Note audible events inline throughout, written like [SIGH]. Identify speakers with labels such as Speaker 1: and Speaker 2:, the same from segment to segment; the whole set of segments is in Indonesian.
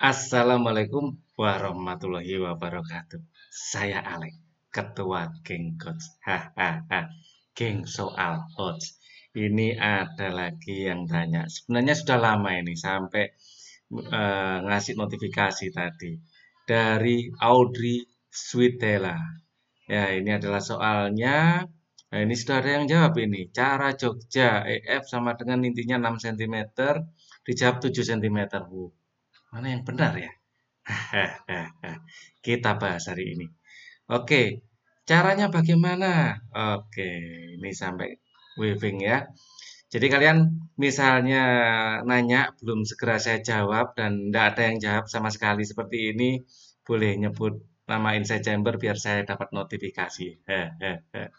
Speaker 1: Assalamualaikum warahmatullahi wabarakatuh. Saya Alek, Ketua Geng Coach. Hahaha, Geng Soal Coach. Ini ada lagi yang tanya. Sebenarnya sudah lama ini sampai uh, ngasih notifikasi tadi dari Audrey Switela. Ya, ini adalah soalnya Nah, ini sudah ada yang jawab ini. Cara Jogja EF sama dengan intinya 6 cm, dijawab 7 cm. Wuh, Mana yang benar ya? [LAUGHS] Kita bahas hari ini. Oke, caranya bagaimana? Oke, ini sampai waving ya. Jadi kalian misalnya nanya belum segera saya jawab dan tidak ada yang jawab sama sekali seperti ini, boleh nyebut nama Insight Chamber biar saya dapat notifikasi.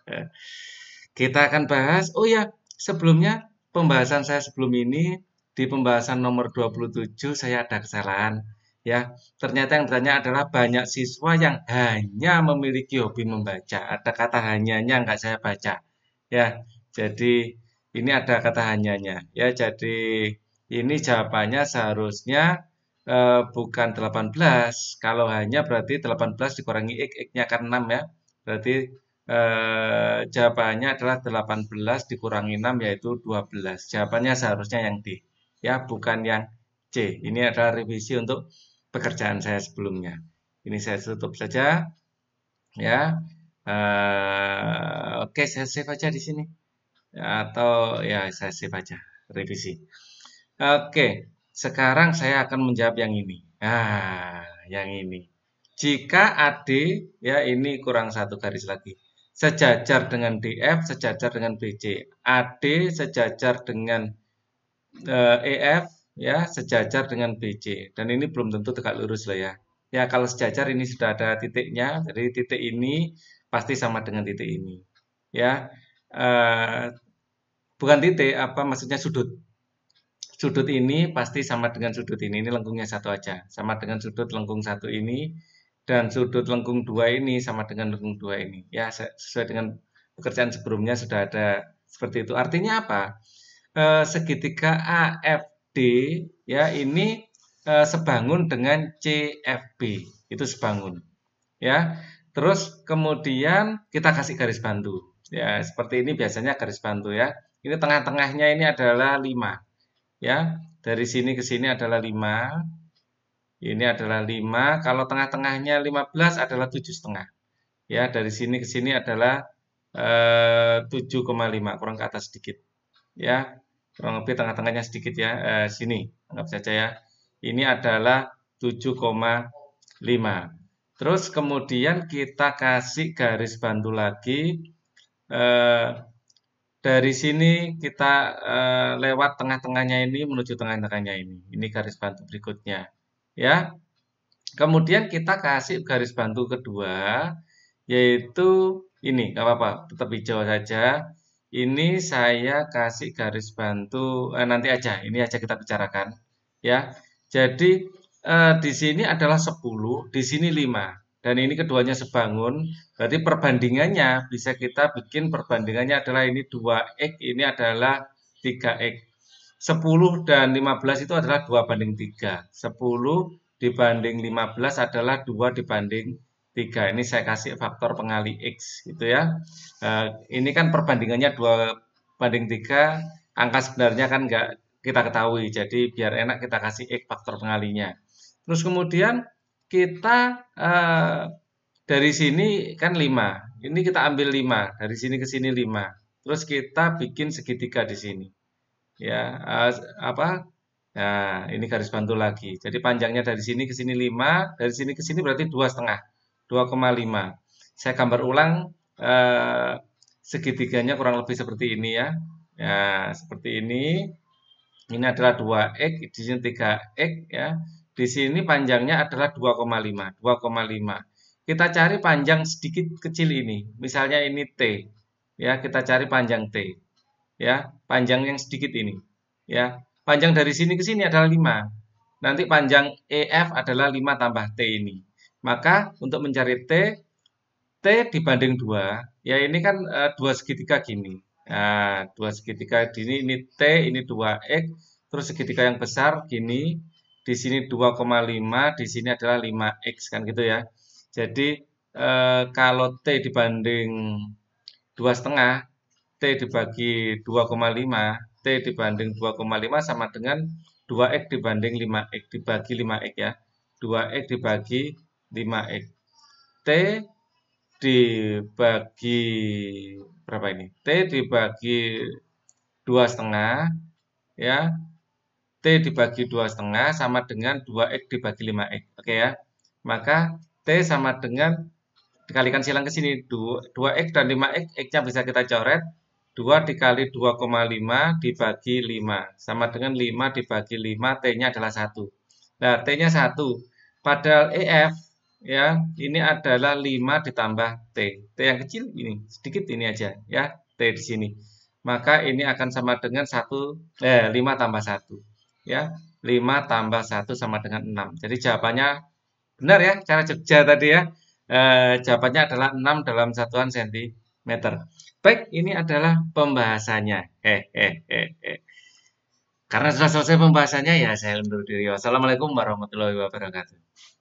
Speaker 1: [LAUGHS] Kita akan bahas, oh ya sebelumnya pembahasan saya sebelum ini di pembahasan nomor 27 saya ada kesalahan ya. Ternyata yang ditanya adalah banyak siswa yang hanya memiliki hobi membaca. Ada kata hanyanya nggak saya baca. Ya. Jadi ini ada kata hanyanya. Ya, jadi ini jawabannya seharusnya eh, bukan 18. Kalau hanya berarti 18 dikurangi x, x-nya kan 6 ya. Berarti eh, jawabannya adalah 18 dikurangi 6 yaitu 12. Jawabannya seharusnya yang D ya bukan yang C. Ini adalah revisi untuk pekerjaan saya sebelumnya. Ini saya tutup saja ya. Uh, Oke, okay, saya save aja di sini atau ya saya save aja revisi. Oke, okay, sekarang saya akan menjawab yang ini. Ah, yang ini. Jika AD ya ini kurang satu garis lagi. Sejajar dengan DF, sejajar dengan BC. AD sejajar dengan EF eh, e ya sejajar dengan BC dan ini belum tentu tegak lurus loh ya. Ya kalau sejajar ini sudah ada titiknya, jadi titik ini pasti sama dengan titik ini. Ya eh, bukan titik apa maksudnya sudut. Sudut ini pasti sama dengan sudut ini. Ini lengkungnya satu aja, sama dengan sudut lengkung satu ini dan sudut lengkung dua ini sama dengan lengkung dua ini. Ya sesuai dengan pekerjaan sebelumnya sudah ada seperti itu. Artinya apa? Eh, segitiga AFD ya ini eh, sebangun dengan CFB itu sebangun ya terus kemudian kita kasih garis bantu ya seperti ini biasanya garis bantu ya ini tengah-tengahnya ini adalah 5 ya dari sini ke sini adalah 5 ini adalah 5 kalau tengah-tengahnya 15 adalah tujuh setengah ya dari sini ke sini adalah eh, 7,5 kurang ke atas sedikit ya kurang lebih tengah-tengahnya sedikit ya eh, sini anggap saja ya ini adalah 7,5 terus kemudian kita kasih garis bantu lagi eh, dari sini kita eh, lewat tengah-tengahnya ini menuju tengah-tengahnya ini ini garis bantu berikutnya ya kemudian kita kasih garis bantu kedua yaitu ini nggak apa-apa tetap hijau saja ini saya kasih garis bantu eh, nanti aja, ini aja kita bicarakan ya. Jadi eh, di sini adalah 10, di sini 5 dan ini keduanya sebangun. Berarti perbandingannya bisa kita bikin perbandingannya adalah ini 2x, ini adalah 3x. 10 dan 15 itu adalah 2 banding 3. 10 dibanding 15 adalah 2 dibanding 3. Ini saya kasih faktor pengali X gitu ya. Nah, ini kan perbandingannya 2 banding 3, angka sebenarnya kan nggak kita ketahui. Jadi biar enak kita kasih X faktor pengalinya. Terus kemudian kita eh, dari sini kan 5. Ini kita ambil 5, dari sini ke sini 5. Terus kita bikin segitiga di sini. Ya, eh, apa Nah, ini garis bantu lagi. Jadi panjangnya dari sini ke sini 5, dari sini ke sini berarti dua setengah. 2,5. Saya gambar ulang eh, segitiganya kurang lebih seperti ini ya. Ya, seperti ini. Ini adalah 2x, di sini 3x ya. Di sini panjangnya adalah 2,5, 2,5. Kita cari panjang sedikit kecil ini. Misalnya ini T. Ya, kita cari panjang T. Ya, panjang yang sedikit ini. Ya, panjang dari sini ke sini adalah 5. Nanti panjang EF adalah 5 tambah T ini. Maka untuk mencari T, T dibanding 2, ya ini kan 2 eh, dua segitiga gini. Nah, dua segitiga gini, ini T, ini 2X, terus segitiga yang besar gini, di sini 2,5, di sini adalah 5X kan gitu ya. Jadi e, kalau T dibanding 2 setengah, T dibagi 2,5, T dibanding 2,5 sama dengan 2X dibanding 5X, dibagi 5X ya. 2X dibagi 5X. T dibagi berapa ini? T dibagi dua setengah ya T dibagi dua setengah sama dengan 2X dibagi 5X. Oke ya. Maka T sama dengan dikalikan silang ke sini 2X dan 5X, X-nya bisa kita coret. 2 dikali 2,5 dibagi 5. Sama dengan 5 dibagi 5, T-nya adalah 1. Nah, T-nya 1. Padahal EF ya ini adalah 5 ditambah T. T yang kecil ini, sedikit ini aja ya, T di sini. Maka ini akan sama dengan satu, eh, 5 tambah satu, Ya, 5 tambah satu sama dengan 6. Jadi jawabannya benar ya, cara Jogja tadi ya. Eh, jawabannya adalah 6 dalam satuan sentimeter. Baik, ini adalah pembahasannya. Eh, eh, eh, eh. Karena sudah selesai pembahasannya, ya saya undur diri. Wassalamualaikum warahmatullahi wabarakatuh.